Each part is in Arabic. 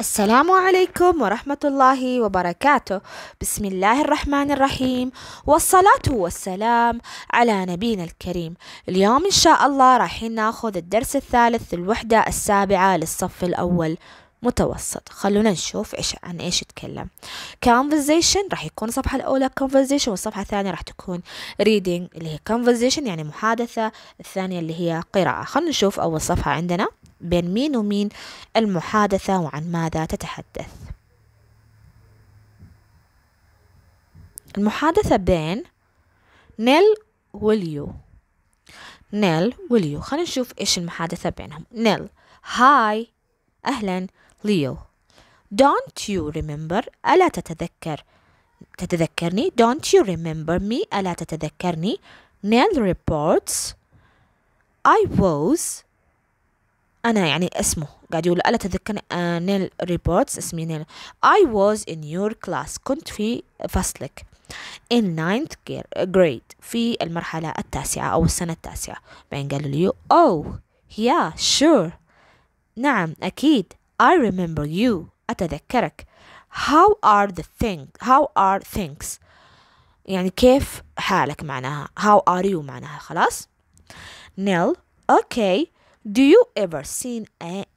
السلام عليكم ورحمة الله وبركاته بسم الله الرحمن الرحيم والصلاة والسلام على نبينا الكريم اليوم إن شاء الله راح ناخذ الدرس الثالث الوحدة السابعة للصف الأول متوسط خلونا نشوف ايش عن ايش يتكلم conversation راح يكون الصفحة الأولى conversation والصفحة الثانية راح تكون reading اللي هي conversation يعني محادثة الثانية اللي هي قراءة خلونا نشوف أول صفحة عندنا بين مين ومين المحادثة وعن ماذا تتحدث المحادثة بين نيل وليو نيل وليو خلينا نشوف ايش المحادثة بينهم نيل هاي اهلا ليو don't you remember ألا تتذكر تتذكرني don't you remember me ألا تتذكرني نيل reports I was أنا يعني اسمه قاعد يقول ألا تذكرني نيل آه، ريبورتس اسمي نيل I was in your class كنت في فصلك in ninth grade في المرحلة التاسعة أو السنة التاسعة بعدين قالوا لي oh yeah sure نعم أكيد I remember you أتذكرك how are the things how are things يعني كيف حالك معناها how are you معناها خلاص نيل okay Do you ever seen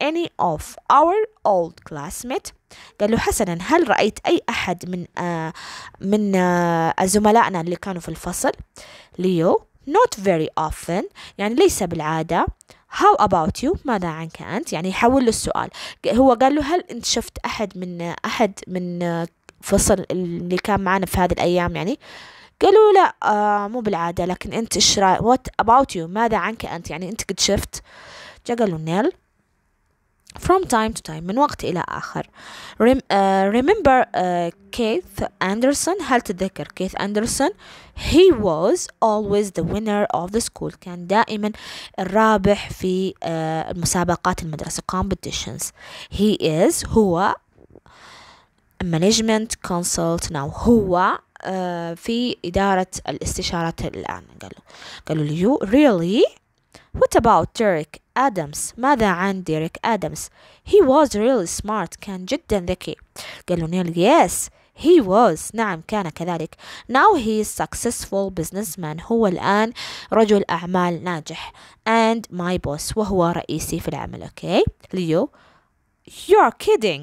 any of our old classmates? قال له حسنا هل رأيت أي أحد من آه من آه زملائنا اللي كانوا في الفصل؟ ليو not very often يعني ليس بالعادة how about you ماذا عنك أنت يعني يحول له السؤال هو قال له هل أنت شفت أحد من أحد من آه, فصل اللي كان معنا في هذه الأيام يعني قالوا لا آه مو بالعادة لكن أنت إيش رأي What about you ماذا عنك أنت يعني أنت قد شفت جا قالوا نيل from time to time من وقت إلى آخر Rem, uh, remember uh, Keith Anderson هل تذكر Keith Anderson he was always the winner of the school كان دائما الرابح في uh, المسابقات المدرسة competitions he is هو management consult now هو آه، في إدارة الاستشارات الآن قالوا قالوا لي you really what about Derek Adams ماذا عن ديريك آدمز he was really smart كان جدا ذكي قالوا نيل yes He was نعم كان كذلك Now he is successful businessman هو الآن رجل أعمال ناجح And my boss وهو رئيسي في العمل أوكي ليو You're kidding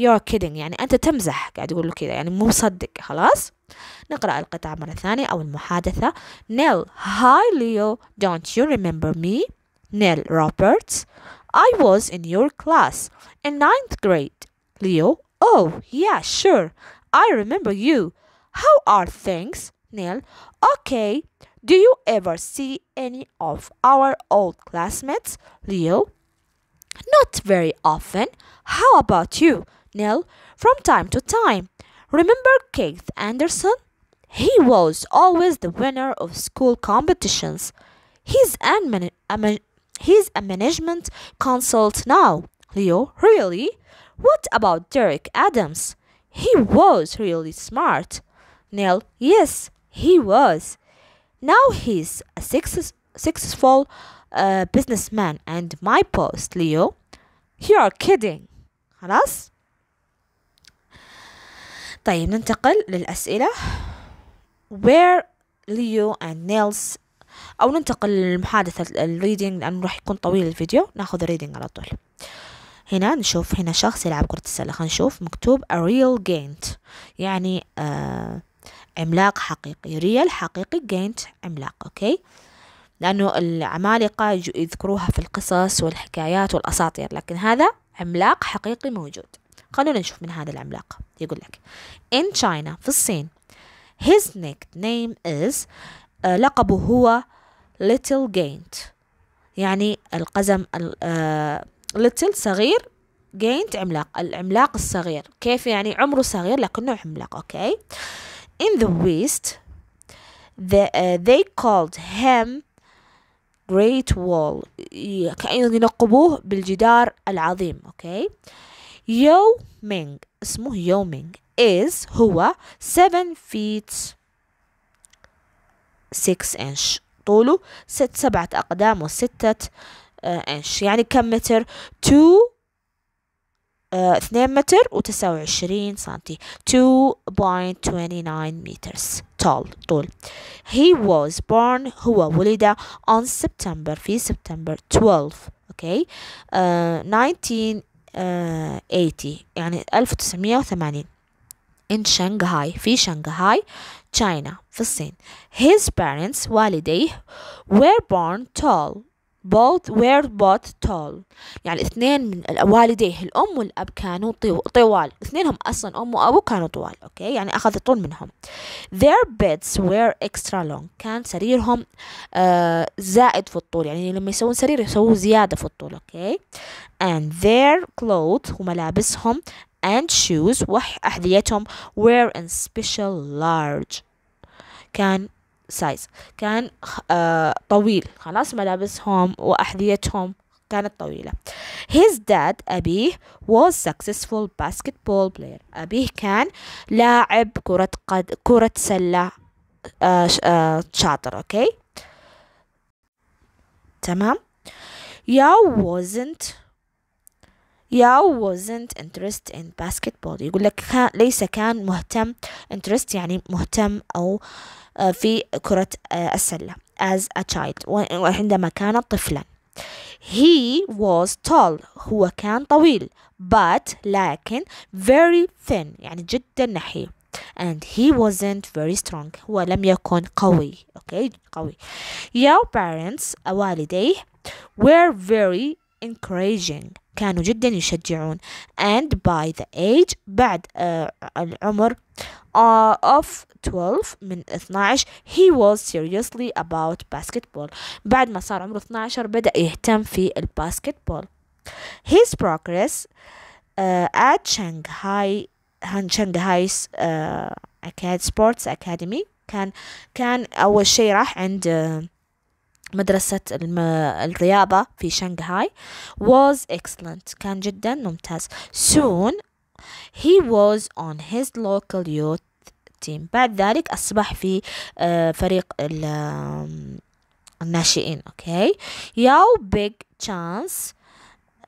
You're kidding يعني أنت تمزح قاعد يقول له كذا يعني مو مصدق خلاص نقرأ القطعة مرة ثانية أو المحادثة نيل Hi Leo don't you remember me Neil Roberts I was in your class in ninth grade Leo Oh yeah sure I remember you How are things Neil Okay do you ever see any of our old classmates Leo Not very often. How about you? Nell, from time to time. Remember Keith Anderson? He was always the winner of school competitions. He's an he's a management consult now. Leo, really? What about Derek Adams? He was really smart. Neil, yes, he was. Now he's a success, successful uh, businessman and my post, Leo. You are kidding. خلاص طيب ننتقل للأسئلة where Leo and Nils أو ننتقل للمحادثة الريدينج لأنه راح يكون طويل الفيديو ناخذ الريدينج على طول هنا نشوف هنا شخص يلعب كرة السلة خلينا نشوف مكتوب a real gained يعني آه عملاق حقيقي real حقيقي gained عملاق أوكي لأنه العمالقة يذكروها في القصص والحكايات والأساطير لكن هذا عملاق حقيقي موجود خلونا نشوف من هذا العملاق يقول لك in China في الصين his nickname is uh, لقبه هو little gaint يعني القزم uh, little صغير gaint عملاق العملاق الصغير كيف يعني عمره صغير لكنه عملاق okay in the west the, uh, they called him great wall كأنهم ينقبوه بالجدار العظيم okay Yao Ming, Smu Yao Ming, is Hua seven feet six inch. طوله ست سبعة أقدام وستة إنش يعني كم متر تو اثنين متر وتسعة وعشرين سنتي تو بوينت توينتي meters tall طول he was born هو ولد on September في سبتمبر twelfth. okay nineteen 80 يعني 1980 in Shanghai في شنغهاي China في الصين his parents والديه were born tall both were both tall يعني اثنين من والديه الأم والأب كانوا طوال اثنينهم أصلا أم وأبو كانوا طوال أوكي يعني أخذ الطول منهم their beds were extra long كان سريرهم آه زائد في الطول يعني لما يسوون سرير يسووا زيادة في الطول أوكي and their clothes وملابسهم and shoes وأحذيتهم were in special large كان سايز كان آه، طويل خلاص ملابسهم وأحذيتهم كانت طويلة his dad أبيه was successful basketball player أبيه كان لاعب كرة قد كرة سلة آه، آه، شاطر أوكي تمام يا wasn't ياو wasn't interested in basketball يقول لك ليس كان مهتم interest يعني مهتم أو في كرة السلة as a child عندما كان طفلا He was tall هو كان طويل but لكن very thin يعني جدا نحي and he wasn't very strong هو لم يكن قوي okay قوي Your parents والديه were very encouraging كانوا جدا يشجعون and by the age بعد uh, العمر uh, of 12 من 12 he was seriously about basketball بعد ما صار عمره 12 بدأ يهتم في الباسكتبول his progress uh, at Shanghai Shanghai's uh, Acad Sports Academy كان كان أول شيء راح عند uh, مدرسة الم... الرياضة في شنغهاي was excellent كان جدا ممتاز soon he was on his local youth team بعد ذلك أصبح في آه، فريق ال... الناشئين okay ياو big chance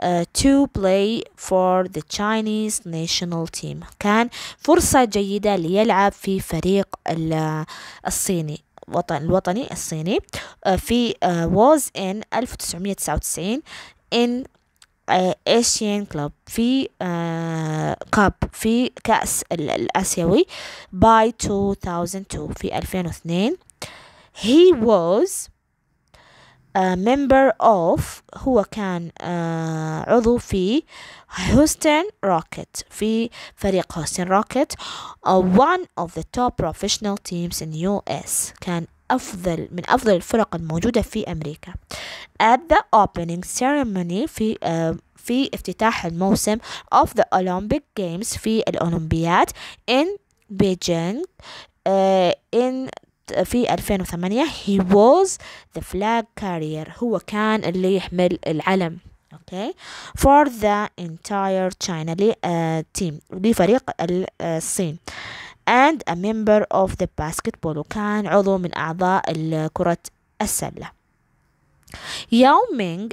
Uh, to play for the Chinese national team كان فرصة جيدة ليلعب في فريق آه، الصيني الوطن الوطني الصيني آه، في ووز إن 1999 إن Asian كلوب في كاب آه، في كأس الآسيوي باي 2002 في 2002 he was a member of هو كان عضو في هوستن روكيت في فريق هوستن روكيت one of the top professional teams in US كان أفضل من أفضل الفرق الموجودة في أمريكا at the opening ceremony في في افتتاح الموسم of the Olympic Games في الأولمبياد in Beijing uh, in في 2008 he was the flag carrier هو كان اللي يحمل العلم okay. for the entire China لي uh, team لفريق الصين and a member of the basketball وكان عضو من أعضاء كرة السلة ياو مينغ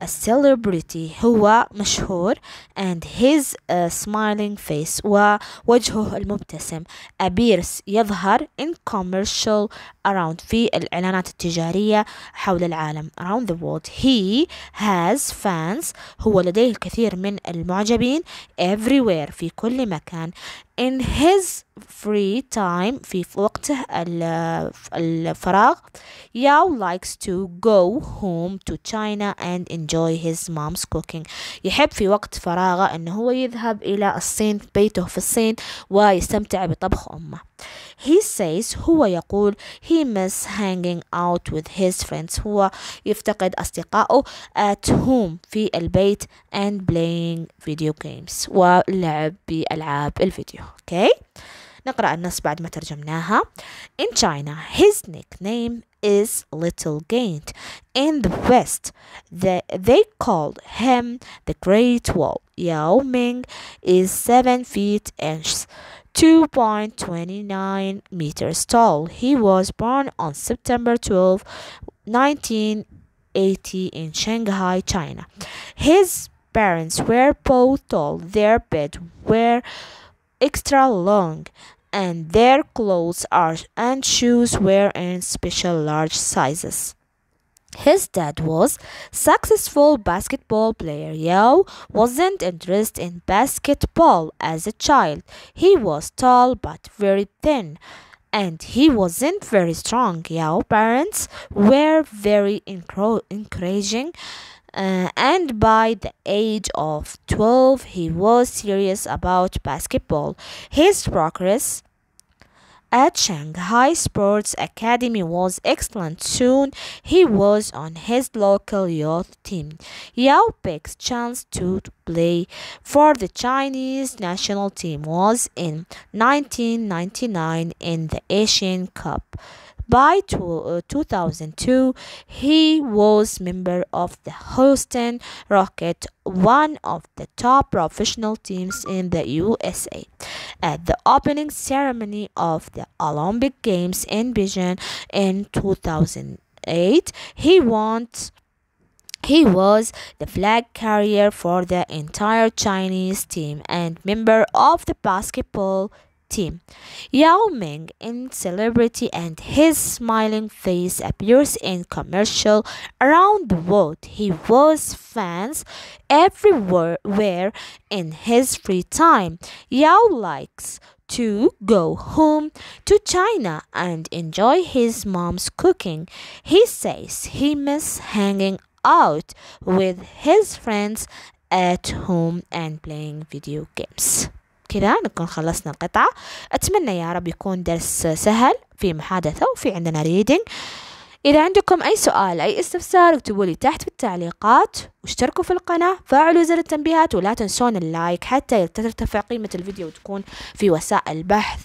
a celebrity هو مشهور and his uh, smiling face ووجهه المبتسم appears يظهر in commercial around في الإعلانات التجارية حول العالم around the world he has fans هو لديه الكثير من المعجبين everywhere في كل مكان in his free time في وقته الفراغ Yao likes to go home to China and enjoy his mom's cooking يحب في وقت فراغه أنه هو يذهب إلى الصين بيته في الصين ويستمتع بطبخ أمه He says هو يقول he miss hanging out with his friends هو يفتقد أصدقائه at home في البيت and playing video games ولعب بألعاب الفيديو okay نقرأ النص بعد ما ترجمناها In China his nickname is Little Gate In the West the, they called him the Great Wall Yao Ming is 7 feet inches 2.29 meters tall. He was born on September 12, 1980 in Shanghai, China. His parents were both tall. Their beds were extra long and their clothes are, and shoes were in special large sizes. His dad was successful basketball player. Yao wasn't interested in basketball as a child. He was tall but very thin and he wasn't very strong. Yao parents were very encouraging uh, and by the age of 12 he was serious about basketball. His progress at Shanghai Sports Academy was excellent. Soon he was on his local youth team. Yao Pei's chance to play for the Chinese national team was in 1999 in the Asian Cup. By 2002, uh, he was member of the Houston Rocket, one of the top professional teams in the USA. At the opening ceremony of the Olympic Games in Beijing in 2008, he won he was the flag carrier for the entire Chinese team and member of the basketball team. Yao Ming in celebrity and his smiling face appears in commercial around the world. He was fans everywhere in his free time. Yao likes to go home to China and enjoy his mom's cooking. He says he miss hanging out with his friends at home and playing video games. كذا نكون خلصنا القطعة أتمنى يا رب يكون درس سهل في محادثة وفي عندنا ريدنج إذا عندكم أي سؤال أي استفسار اكتبوا لي تحت في التعليقات واشتركوا في القناة فعلوا زر التنبيهات ولا تنسون اللايك حتى ترتفع قيمة الفيديو وتكون في وسائل بحث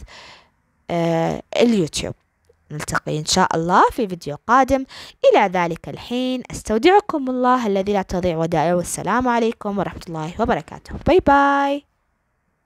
آه اليوتيوب نلتقي إن شاء الله في فيديو قادم إلى ذلك الحين أستودعكم الله الذي لا تضيع ودائعه والسلام عليكم ورحمة الله وبركاته باي باي